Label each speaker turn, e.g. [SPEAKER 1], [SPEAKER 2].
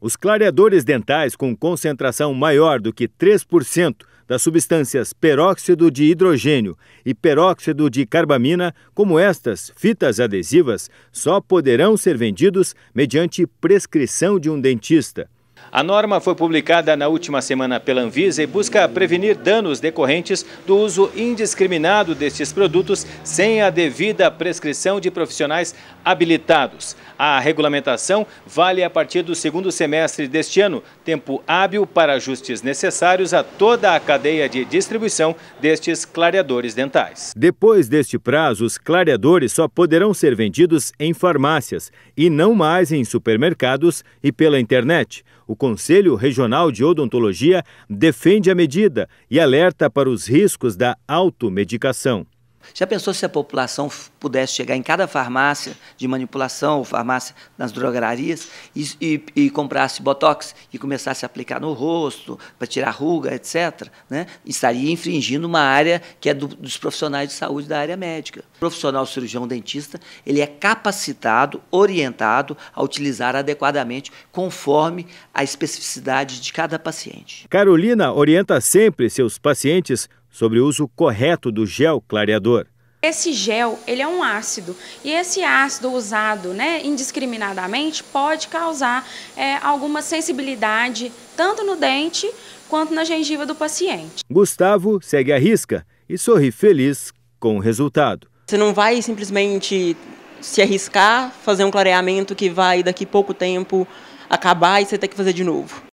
[SPEAKER 1] Os clareadores dentais com concentração maior do que 3% das substâncias peróxido de hidrogênio e peróxido de carbamina, como estas fitas adesivas, só poderão ser vendidos mediante prescrição de um dentista. A norma foi publicada na última semana pela Anvisa e busca prevenir danos decorrentes do uso indiscriminado destes produtos sem a devida prescrição de profissionais habilitados. A regulamentação vale a partir do segundo semestre deste ano, tempo hábil para ajustes necessários a toda a cadeia de distribuição destes clareadores dentais. Depois deste prazo, os clareadores só poderão ser vendidos em farmácias e não mais em supermercados e pela internet. O Conselho Regional de Odontologia defende a medida e alerta para os riscos da automedicação. Já pensou se a população
[SPEAKER 2] pudesse chegar em cada farmácia de manipulação, ou farmácia nas drogarias, e, e, e, comprasse botox e começasse a aplicar no rosto, para tirar ruga, etc., né? estaria infringindo uma área que é do, dos profissionais de saúde da área médica. O profissional cirurgião dentista ele é capacitado, orientado a utilizar adequadamente, conforme a especificidade de cada paciente.
[SPEAKER 1] Carolina orienta sempre seus pacientes sobre o uso correto do gel clareador.
[SPEAKER 3] Esse gel, ele é um ácido e esse ácido usado né, indiscriminadamente pode causar é, alguma sensibilidade tanto no dente quanto na gengiva do paciente.
[SPEAKER 1] Gustavo segue a risca e sorri feliz com o resultado.
[SPEAKER 3] Você não vai
[SPEAKER 2] simplesmente se arriscar, fazer um clareamento que vai daqui pouco tempo
[SPEAKER 1] acabar e você ter que fazer de novo.